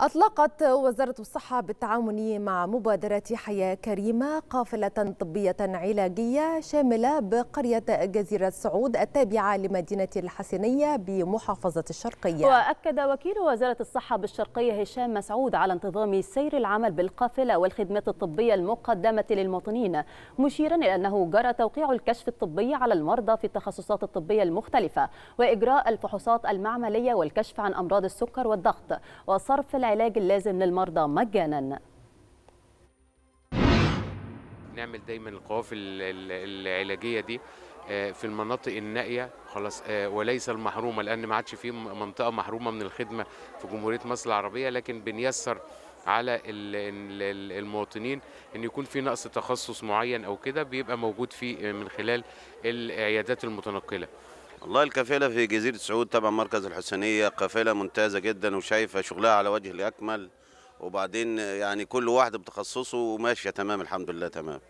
أطلقت وزارة الصحة بالتعاون مع مبادرة حياة كريمة قافلة طبية علاجية شاملة بقرية جزيرة سعود التابعة لمدينة الحسينية بمحافظة الشرقية وأكد وكيل وزارة الصحة بالشرقية هشام مسعود على انتظام سير العمل بالقافلة والخدمات الطبية المقدمة للمواطنين مشيرا إلى أنه جرى توقيع الكشف الطبي على المرضى في التخصصات الطبية المختلفة وإجراء الفحوصات المعملية والكشف عن أمراض السكر والضغط وصرف العلاج اللازم للمرضى مجانا نعمل دايما القوافل العلاجيه دي آه، في المناطق النائيه خلاص آه، وليس المحرومه لان ما عادش في منطقه محرومه من الخدمه في جمهوريه مصر العربيه لكن بنيسر على المواطنين ان يكون في نقص تخصص معين او كده بيبقى موجود في آه، من خلال العيادات المتنقله والله الكفيلة في جزيرة سعود تبع مركز الحسينية قافلة ممتازة جدا وشايفة شغلها على وجه الأكمل وبعدين يعني كل واحد بتخصصه وماشية تمام الحمد لله تمام